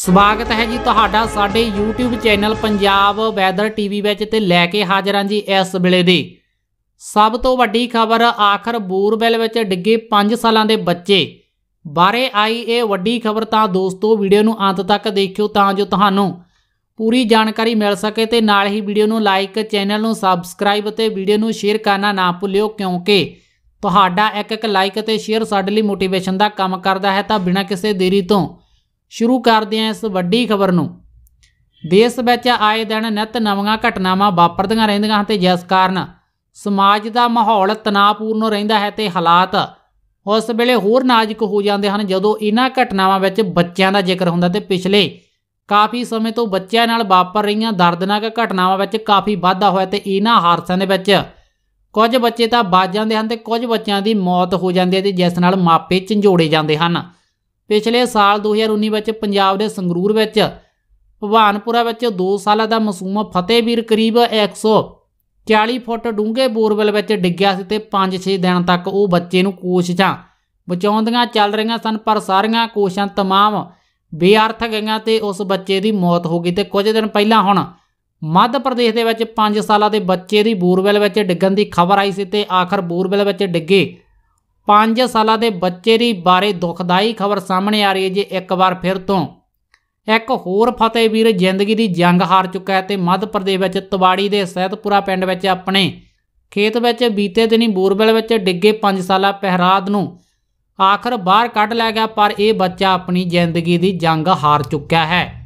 ਸਵਾਗਤ ਹੈ ਜੀ ਤੁਹਾਡਾ ਸਾਡੇ YouTube channel Punjab weather TV ਵਿੱਚ ਤੇ ਲੈ ਕੇ ਹਾਜ਼ਰ ਹਾਂ ਜੀ ਇਸ ਵੇਲੇ ਦੀ ਸਭ ਤੋਂ ਵੱਡੀ ਖਬਰ ਆਖਰ ਬੋਰਵੈਲ ਵਿੱਚ ਡਿੱਗੇ 5 ਸਾਲਾਂ ਦੇ ਬੱਚੇ ਬਾਰੇ ਆਈ ਇਹ ਵੱਡੀ ਖਬਰ ਤਾਂ ਦੋਸਤੋ ਵੀਡੀਓ ਨੂੰ ਅੰਤ ਤੱਕ ਦੇਖਿਓ ਤਾਂ ਜੋ ਤੁਹਾਨੂੰ ਪੂਰੀ ਜਾਣਕਾਰੀ ਮਿਲ ਸਕੇ ਤੇ ਨਾਲ ਹੀ ਵੀਡੀਓ ਨੂੰ ਲਾਈਕ ਚੈਨਲ ਨੂੰ ਸਬਸਕ੍ਰਾਈਬ ਤੇ ਵੀਡੀਓ ਨੂੰ ਸ਼ੇਅਰ ਕਰਨਾ ਨਾ ਭੁੱਲਿਓ ਕਿਉਂਕਿ ਤੁਹਾਡਾ ਇੱਕ ਇੱਕ ਲਾਈਕ ਤੇ ਸ਼ੇਅਰ ਸਾਡੇ ਲਈ ਮੋਟੀਵੇਸ਼ਨ ਦਾ ਕੰਮ ਕਰਦਾ ਹੈ ਤਾਂ ਬਿਨਾਂ ਕਿਸੇ ਦੇਰੀ ਤੋਂ ਸ਼ੁਰੂ ਕਰਦੇ ਆ ਇਸ ਵੱਡੀ ਖਬਰ ਨੂੰ ਦੇਸ਼ ਵਿੱਚ ਆਏ ਦਿਨ ਨਿਤ ਨਵੀਆਂ ਘਟਨਾਵਾਂ ਵਾਪਰਦੀਆਂ ਰਹਿੰਦੀਆਂ ਹਨ ਤੇ ਜਿਸ ਕਾਰਨ ਸਮਾਜ ਦਾ ਮਾਹੌਲ ਤਣਾਅਪੂਰਨ ਰਹਿੰਦਾ ਹੈ ਤੇ ਹਾਲਾਤ ਉਸ ਵੇਲੇ ਹੋਰ ਨਾਜ਼ੁਕ ਹੋ ਜਾਂਦੇ ਹਨ ਜਦੋਂ ਇਹਨਾਂ ਘਟਨਾਵਾਂ ਵਿੱਚ ਬੱਚਿਆਂ ਦਾ ਜ਼ਿਕਰ ਹੁੰਦਾ ਤੇ ਪਿਛਲੇ ਕਾਫੀ ਸਮੇਂ ਤੋਂ ਬੱਚਿਆਂ ਨਾਲ ਵਾਪਰ ਰਹੀਆਂ ਦਰਦਨਾਕ ਘਟਨਾਵਾਂ ਵਿੱਚ ਕਾਫੀ ਵਾਧਾ ਹੋਇਆ ਤੇ ਇਹਨਾਂ ਹਾਦਸਿਆਂ ਦੇ ਵਿੱਚ ਕੁਝ ਬੱਚੇ ਤਾਂ ਬਚ ਜਾਂਦੇ ਹਨ ਤੇ ਕੁਝ ਬੱਚਿਆਂ ਦੀ ਮੌਤ ਹੋ ਜਾਂਦੀ ਹੈ ਤੇ ਜਿਸ ਨਾਲ ਮਾਪੇ ਝੰਜੋੜੇ ਜਾਂਦੇ ਹਨ ਪਿਛਲੇ ਸਾਲ 2019 ਵਿੱਚ ਪੰਜਾਬ ਦੇ ਸੰਗਰੂਰ ਵਿੱਚ ਭਵਾਨਪੁਰਾ ਵਿੱਚ 2 ਸਾਲਾਂ ਦਾ ਮਾਸੂਮ ਫਤਿਹਵੀਰ ਕਰੀਬ 140 ਫੁੱਟ ਡੂੰਘੇ ਬੋਰਵੈਲ ਵਿੱਚ ਡਿੱਗਿਆ ਸੀ ਤੇ 5-6 ਦਿਨ ਤੱਕ ਉਹ ਬੱਚੇ ਨੂੰ ਕੋਸ਼ਿਸ਼ਾਂ ਬਚਾਉਂਦੀਆਂ ਚੱਲ ਰਹੀਆਂ ਸਨ ਪਰ ਸਾਰੀਆਂ ਕੋਸ਼ਿਸ਼ਾਂ ਤਮਾਮ ਬੇਅਰਥ ਗਈਆਂ ਤੇ ਉਸ ਬੱਚੇ ਦੀ ਮੌਤ ਹੋ ਗਈ ਤੇ ਕੁਝ ਦਿਨ ਪਹਿਲਾਂ ਹੁਣ ਮੱਧ ਪ੍ਰਦੇਸ਼ ਦੇ ਵਿੱਚ 5 ਸਾਲਾਂ ਦੇ ਬੱਚੇ ਦੀ ਬੋਰਵੈਲ ਵਿੱਚ ਡਿੱਗਣ ਦੀ ਖਬਰ ਆਈ ਸੀ ਤੇ ਆਖਰ ਬੋਰਵੈਲ ਵਿੱਚ ਡਿੱਗੇ 5 ਸਾਲਾਂ ਦੇ ਬੱਚੇ ਦੀ ਬਾਰੇ ਦੁਖਦਾਈ ਖਬਰ ਸਾਹਮਣੇ ਆ ਰਹੀ ਹੈ ਜੀ ਇੱਕ ਵਾਰ ਫਿਰ ਤੋਂ ਇੱਕ ਹੋਰ ਫਤਿਹਵੀਰ ਜ਼ਿੰਦਗੀ ਦੀ ਜੰਗ ਹਾਰ ਚੁੱਕਾ ਹੈ ਤੇ ਮੱਧ ਪ੍ਰਦੇਸ਼ ਵਿੱਚ ਤਵਾੜੀ ਦੇ ਸਹਿਤਪੁਰਾ ਪਿੰਡ ਵਿੱਚ ਆਪਣੇ ਖੇਤ ਵਿੱਚ ਬੀਤੇ ਦਿਨੀ ਬੋਰਵੈਲ ਵਿੱਚ ਡਿੱਗੇ 5 ਸਾਲਾ ਪਹਿਰਾਦ ਨੂੰ ਆਖਰ ਬਾਹਰ ਕੱਢ ਲਿਆ ਗਿਆ ਪਰ ਇਹ ਬੱਚਾ ਆਪਣੀ ਜ਼ਿੰਦਗੀ ਦੀ ਜੰਗ ਹਾਰ ਚੁੱਕਾ ਹੈ